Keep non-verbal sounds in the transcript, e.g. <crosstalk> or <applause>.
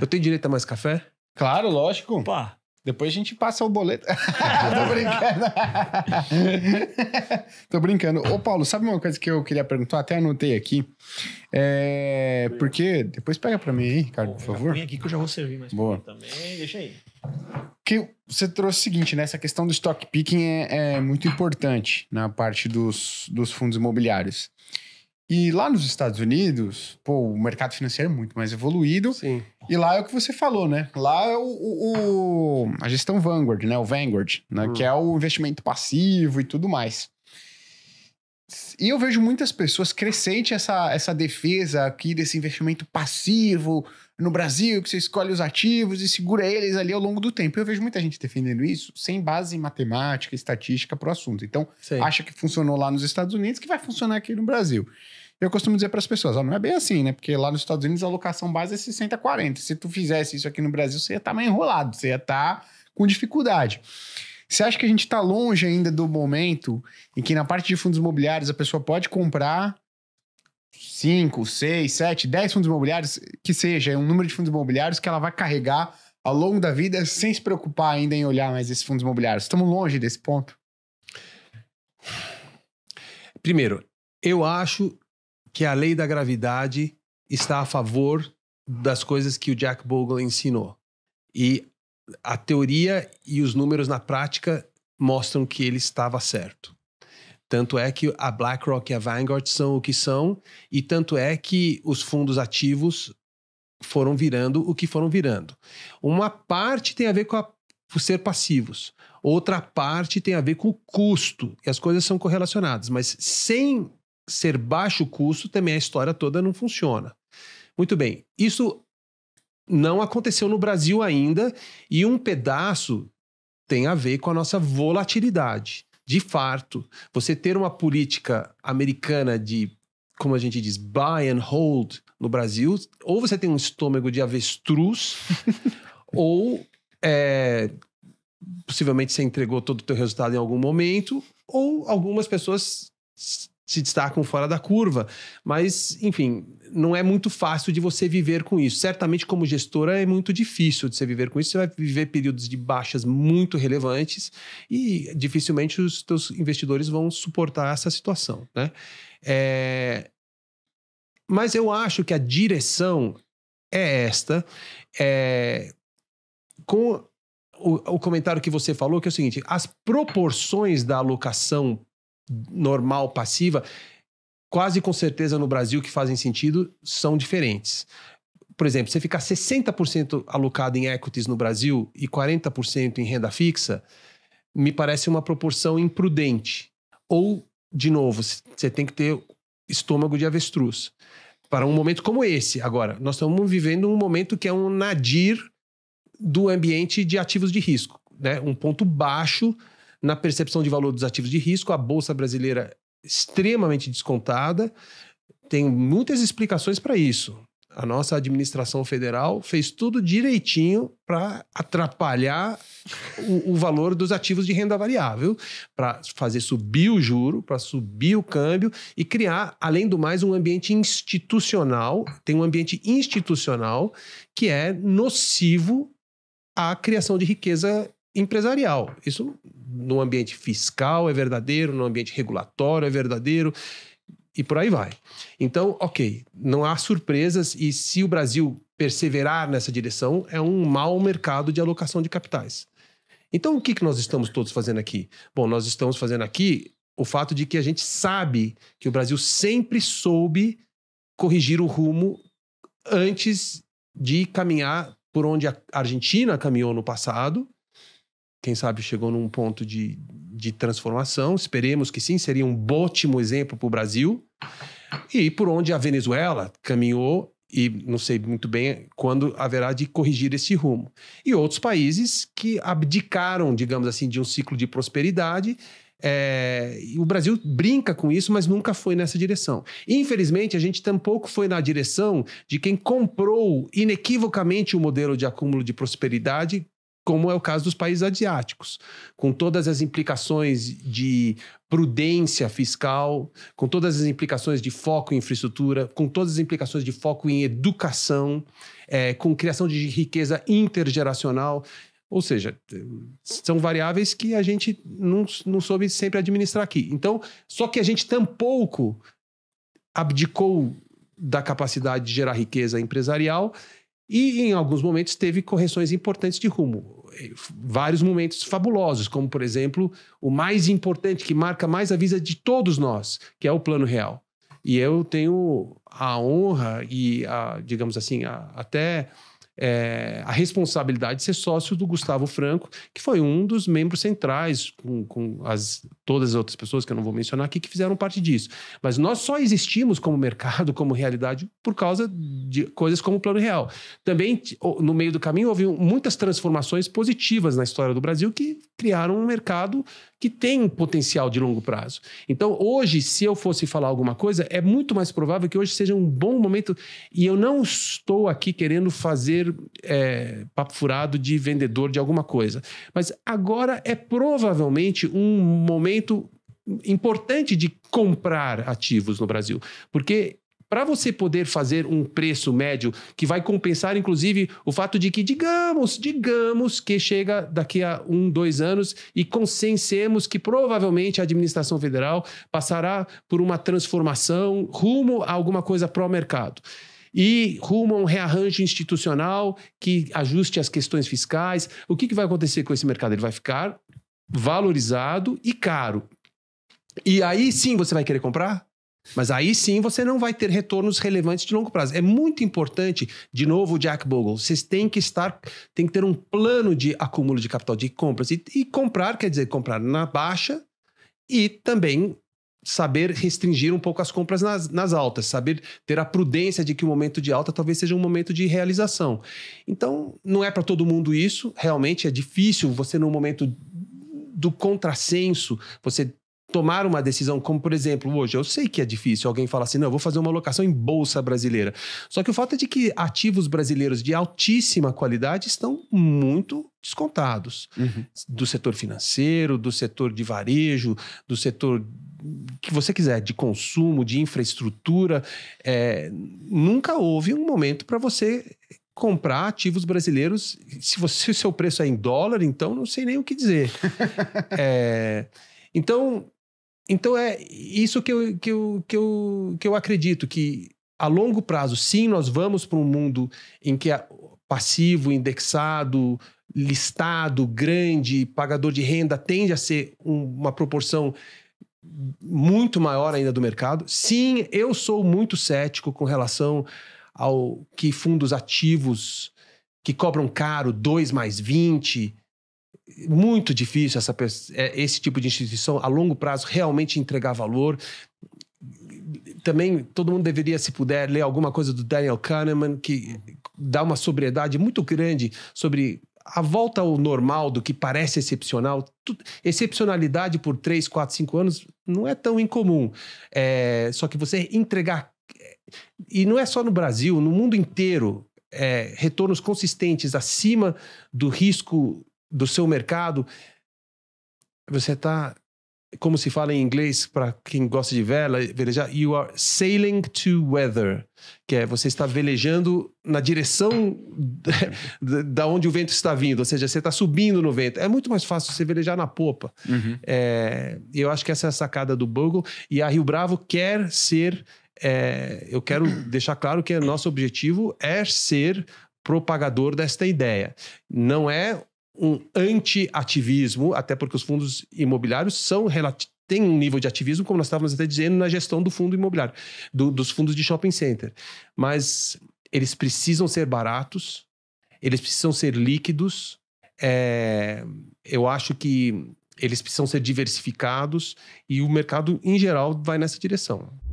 Eu tenho direito a mais café? Claro, lógico. Pá. Depois a gente passa o boleto. <laughs> Tô brincando. <laughs> Tô brincando. Ô, Paulo, sabe uma coisa que eu queria perguntar? Até anotei aqui. É... Porque. Depois pega pra mim aí, Ricardo, por favor. Vem aqui que eu já vou servir mais Boa. também. Deixa aí. Que você trouxe o seguinte, né? Essa questão do stock picking é, é muito importante na parte dos, dos fundos imobiliários. E lá nos Estados Unidos, pô, o mercado financeiro é muito mais evoluído. Sim. E lá é o que você falou, né? Lá é o, o, o a gestão Vanguard, né? O Vanguard, né? Hum. Que é o investimento passivo e tudo mais. E eu vejo muitas pessoas crescente essa, essa defesa aqui desse investimento passivo, no Brasil, que você escolhe os ativos e segura eles ali ao longo do tempo. Eu vejo muita gente defendendo isso sem base em matemática, estatística para o assunto. Então, Sim. acha que funcionou lá nos Estados Unidos, que vai funcionar aqui no Brasil. Eu costumo dizer para as pessoas, ó, não é bem assim, né? Porque lá nos Estados Unidos a alocação base é 60 a 40. Se tu fizesse isso aqui no Brasil, você ia estar tá mais enrolado, você ia estar tá com dificuldade. Você acha que a gente está longe ainda do momento em que na parte de fundos imobiliários a pessoa pode comprar 5, 6, 7, 10 fundos imobiliários, que seja, um número de fundos imobiliários que ela vai carregar ao longo da vida sem se preocupar ainda em olhar mais esses fundos imobiliários? Estamos longe desse ponto? Primeiro, eu acho que a lei da gravidade está a favor das coisas que o Jack Bogle ensinou. E a teoria e os números na prática mostram que ele estava certo. Tanto é que a BlackRock e a Vanguard são o que são, e tanto é que os fundos ativos foram virando o que foram virando. Uma parte tem a ver com a, ser passivos, outra parte tem a ver com o custo, e as coisas são correlacionadas, mas sem ser baixo custo também a história toda não funciona. Muito bem, isso não aconteceu no Brasil ainda, e um pedaço tem a ver com a nossa volatilidade de farto. Você ter uma política americana de, como a gente diz, buy and hold no Brasil, ou você tem um estômago de avestruz, <laughs> ou é, possivelmente você entregou todo o teu resultado em algum momento, ou algumas pessoas se destacam fora da curva. Mas, enfim, não é muito fácil de você viver com isso. Certamente, como gestora, é muito difícil de você viver com isso. Você vai viver períodos de baixas muito relevantes e dificilmente os seus investidores vão suportar essa situação, né? É... Mas eu acho que a direção é esta. É... Com o, o comentário que você falou, que é o seguinte: as proporções da alocação normal, passiva, quase com certeza no Brasil que fazem sentido são diferentes. Por exemplo, você ficar 60% alocado em equities no Brasil e 40% em renda fixa, me parece uma proporção imprudente. Ou, de novo, você tem que ter estômago de avestruz para um momento como esse. Agora, nós estamos vivendo um momento que é um nadir do ambiente de ativos de risco, né? Um ponto baixo na percepção de valor dos ativos de risco, a bolsa brasileira extremamente descontada. Tem muitas explicações para isso. A nossa administração federal fez tudo direitinho para atrapalhar o, o, valor dos ativos de renda variável, para fazer subir o juro, para subir o câmbio e criar, além do mais, um ambiente institucional. Tem um ambiente institucional que é nocivo à criação de riqueza empresarial. Isso no ambiente fiscal é verdadeiro, no ambiente regulatório é verdadeiro e por aí vai. Então, ok, não há surpresas e se o Brasil perseverar nessa direção, é um mau mercado de alocação de capitais. Então, o que, que nós estamos todos fazendo aqui? Bom, nós estamos fazendo aqui o fato de que a gente sabe que o Brasil sempre soube corrigir o rumo antes de caminhar por onde a Argentina caminhou no passado quem sabe chegou num ponto de, de transformação. Esperemos que sim, seria um ótimo exemplo para o Brasil. E por onde a Venezuela caminhou, e não sei muito bem quando haverá de corrigir esse rumo. E outros países que abdicaram, digamos assim, de um ciclo de prosperidade. É... e o Brasil brinca com isso, mas nunca foi nessa direção. Infelizmente, a gente tampouco foi na direção de quem comprou inequivocamente o modelo de acúmulo de prosperidade como é o caso dos países asiáticos, com todas as implicações de prudência fiscal, com todas as implicações de foco em infraestrutura, com todas as implicações de foco em educação, é, com criação de riqueza intergeracional. Ou seja, são variáveis que a gente não, não soube sempre administrar aqui. Então, só que a gente tampouco abdicou da capacidade de gerar riqueza empresarial e, em alguns momentos, teve correções importantes de rumo. Eh, vários momentos fabulosos, como, por exemplo, o mais importante, que marca mais a vida de todos nós, que é o Plano Real. E eu tenho a honra e, a, digamos assim, a, até é, a responsabilidade de ser sócio do Gustavo Franco, que foi um dos membros centrais, com, com as, todas as outras pessoas que eu não vou mencionar aqui, que fizeram parte disso. Mas nós só existimos como mercado, <laughs> como realidade, por causa de coisas como o Plano Real. Também, no meio do caminho, houve muitas transformações positivas na história do Brasil que criaram um mercado que tem potencial de longo prazo. Então, hoje, se eu fosse falar alguma coisa, é muito mais provável que hoje seja um bom momento. E eu não estou aqui querendo fazer é, papo furado de vendedor de alguma coisa. Mas agora é provavelmente um momento importante de comprar ativos no Brasil, porque para você poder fazer um preço médio que vai compensar, inclusive, o fato de que, digamos, digamos que chega daqui a um, dois anos e consensemos que provavelmente a administração federal passará por uma transformação rumo a alguma coisa pró-mercado e rumo a um rearranjo institucional que ajuste as questões fiscais. O que, que, vai acontecer com esse mercado? Ele vai ficar valorizado e caro. E aí sim você vai querer comprar? Mas aí sim você não vai ter retornos relevantes de longo prazo. É muito importante, de novo, Jack Bogle, vocês têm que estar, tem que ter um plano de acúmulo de capital de compras. E, e comprar quer dizer comprar na baixa e também saber restringir um pouco as compras nas, nas altas, saber ter a prudência de que o momento de alta talvez seja um momento de realização. Então, não é para todo mundo isso, realmente é difícil você, no momento do contrassenso, você tomar uma decisão, como por exemplo, hoje, eu sei que é difícil alguém falar assim, não, eu vou fazer uma locação em bolsa brasileira. Só que o fato é de que ativos brasileiros de altíssima qualidade estão muito descontados uhum. do setor financeiro, do setor de varejo, do setor que você quiser, de consumo, de infraestrutura. É, nunca houve um momento para você comprar ativos brasileiros. Se você <laughs> se o seu preço é em dólar, então não sei nem o que dizer. <laughs> é, então, então é isso que eu, que eu, que eu, que eu acredito, que a longo prazo, sim, nós vamos para um mundo em que é passivo, indexado, listado, grande, pagador de renda tende a ser um, uma proporção muito maior ainda do mercado. Sim, eu sou muito cético com relação ao que fundos ativos que cobram caro, 2 mais 20, muito difícil essa, é, esse tipo de instituição a longo prazo realmente entregar valor. Também todo mundo deveria, se puder, ler alguma coisa do Daniel Kahneman, que dá uma sobriedade muito grande sobre a volta ao normal do que parece excepcional. Excepcionalidade por 3, 4, 5 anos não é tão incomum. É, só que você entregar. É, e não é só no Brasil, no mundo inteiro, é, retornos consistentes acima do risco do seu mercado, você está, como se fala em inglês para quem gosta de vela, velejar, you are sailing to weather, que é você está velejando na direção <laughs> da onde o vento está vindo, ou seja, você está subindo no vento. É muito mais fácil você velejar na popa. Uhum. É, eu acho que essa é a sacada do Bogle e a Rio Bravo quer ser. É, eu quero <clears throat> deixar claro que nosso objetivo é ser propagador desta ideia. Não é um anti-ativismo, até porque os fundos imobiliários são relativos tem um nível de ativismo, como nós estávamos até dizendo, na gestão do fundo imobiliário, do, dos fundos de shopping center. Mas eles precisam ser baratos, eles precisam ser líquidos, é, eu acho que eles precisam ser diversificados e o mercado, em geral, vai nessa direção.